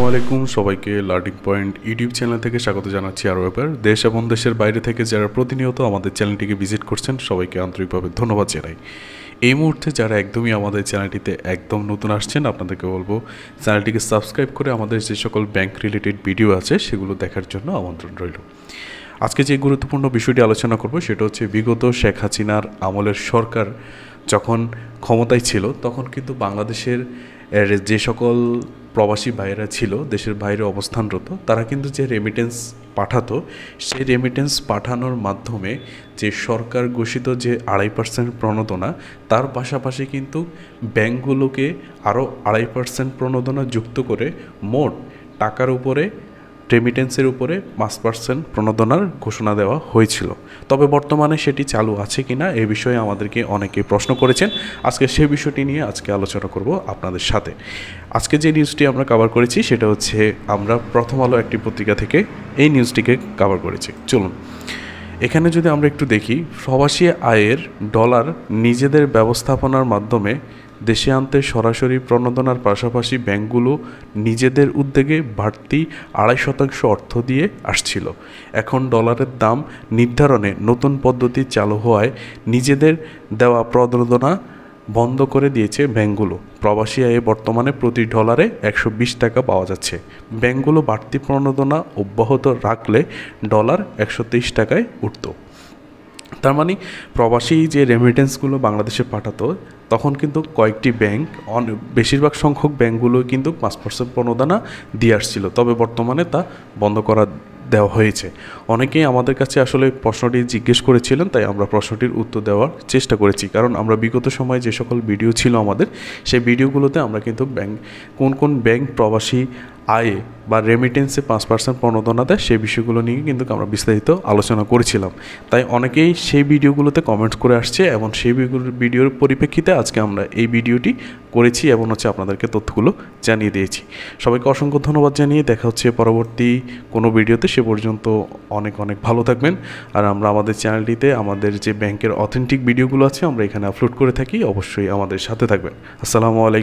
ওয়ালাইকুম সবাইকে learning point YouTube channel থেকে স্বাগত জানাচ্ছি আরও এবার দেশ এবং দেশের বাইরে থেকে যারা প্রতিনিয়ত আমাদের চ্যানেলটিকে ভিজিট করছেন সবাইকে আন্তরিকভাবে ধন্যবাদ জানাই এই মুহূর্তে যারা একদমই আমাদের চ্যানেলটিতে একদম নতুন আসছেন আপনাদেরকে বলবো চ্যানেলটিকে সাবস্ক্রাইব করে আমাদের যে সকল ব্যাংক রিলেটেড ভিডিও আছে সেগুলো দেখার জন্য আমন্ত্রণ রইল আজকে যে গুরুত্বপূর্ণ বিষয়টি আলোচনা করব সেটা হচ্ছে বিগত শেখ হাসিনার আমলের সরকার যখন ক্ষমতায় ছিল তখন কিন্তু বাংলাদেশের যে সকল প্রবাসী ভাইয়েরা ছিল দেশের বাইরে অবস্থানরত তারা কিন্তু যে রেমিটেন্স পাঠাতো সেই রেমিটেন্স পাঠানোর মাধ্যমে যে সরকার ঘোষিত যে আড়াই পার্সেন্ট প্রণোদনা তার পাশাপাশি কিন্তু ব্যাংকগুলোকে আরও আড়াই পার্সেন্ট প্রণোদনা যুক্ত করে মোট টাকার উপরে রেমিটেন্সের উপরে পাঁচ পার্সেন্ট প্রণোদনার ঘোষণা দেওয়া হয়েছিল তবে বর্তমানে সেটি চালু আছে কি না এ বিষয়ে আমাদেরকে অনেকে প্রশ্ন করেছেন আজকে সে বিষয়টি নিয়ে আজকে আলোচনা করব আপনাদের সাথে আজকে যে নিউজটি আমরা কাভার করেছি সেটা হচ্ছে আমরা প্রথম আলো একটি পত্রিকা থেকে এই নিউজটিকে কাভার করেছি চলুন এখানে যদি আমরা একটু দেখি প্রবাসী আয়ের ডলার নিজেদের ব্যবস্থাপনার মাধ্যমে দেশে আনতে সরাসরি প্রণোদনার পাশাপাশি ব্যাংকগুলো নিজেদের উদ্যোগে বাড়তি আড়াই শতাংশ অর্থ দিয়ে আসছিল এখন ডলারের দাম নির্ধারণে নতুন পদ্ধতি চালু হওয়ায় নিজেদের দেওয়া প্রণোদনা বন্ধ করে দিয়েছে ব্যাংকগুলো প্রবাসী আয়ে বর্তমানে প্রতি ডলারে একশো টাকা পাওয়া যাচ্ছে ব্যাংকগুলো বাড়তি প্রণোদনা অব্যাহত রাখলে ডলার একশো টাকায় উঠত তার মানে প্রবাসী যে রেমিটেন্সগুলো বাংলাদেশে পাঠাতো তখন কিন্তু কয়েকটি ব্যাংক বেশিরভাগ সংখ্যক ব্যাংকগুলো কিন্তু পাঁচ পার্সেন্ট প্রণোদনা দিয়ে আসছিল তবে বর্তমানে তা বন্ধ করা দেওয়া হয়েছে অনেকেই আমাদের কাছে আসলে প্রশ্নটি জিজ্ঞেস করেছিলেন তাই আমরা প্রশ্নটির উত্তর দেওয়ার চেষ্টা করেছি কারণ আমরা বিগত সময়ে যে সকল ভিডিও ছিল আমাদের সেই ভিডিওগুলোতে আমরা কিন্তু ব্যাংক কোন কোন ব্যাংক প্রবাসী আয়ে বা রেমিটেন্সে পাঁচ পার্সেন্ট প্রণোদনা দেয় সেই বিষয়গুলো নিয়ে কিন্তু আমরা বিস্তারিত আলোচনা করেছিলাম তাই অনেকেই সেই ভিডিওগুলোতে কমেন্টস করে আসছে এবং সেই ভিডিওর পরিপ্রেক্ষিতে আজকে আমরা এই ভিডিওটি করেছি এবং হচ্ছে আপনাদেরকে তথ্যগুলো জানিয়ে দিয়েছি সবাইকে অসংখ্য ধন্যবাদ জানিয়ে দেখা হচ্ছে পরবর্তী কোনো ভিডিওতে সে পর্যন্ত অনেক অনেক ভালো থাকবেন আর আমরা আমাদের চ্যানেলটিতে আমাদের যে ব্যাংকের অথেন্টিক ভিডিওগুলো আছে আমরা এখানে আপলোড করে থাকি অবশ্যই আমাদের সাথে থাকবেন আসসালামু আলাইকুম